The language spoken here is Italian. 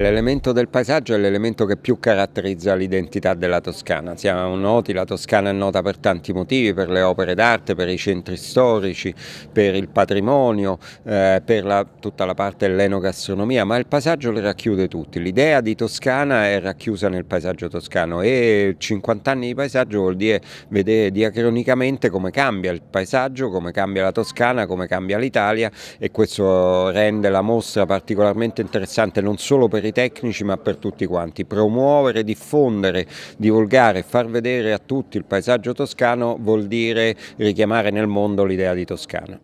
L'elemento del paesaggio è l'elemento che più caratterizza l'identità della Toscana. Siamo noti, la Toscana è nota per tanti motivi, per le opere d'arte, per i centri storici, per il patrimonio, eh, per la, tutta la parte dell'enogastronomia, ma il paesaggio li racchiude tutti. L'idea di Toscana è racchiusa nel paesaggio toscano e 50 anni di paesaggio vuol dire vedere diacronicamente come cambia il paesaggio, come cambia la Toscana, come cambia l'Italia e questo rende la mostra particolarmente interessante non solo per i i tecnici ma per tutti quanti, promuovere, diffondere, divulgare, far vedere a tutti il paesaggio toscano vuol dire richiamare nel mondo l'idea di Toscana.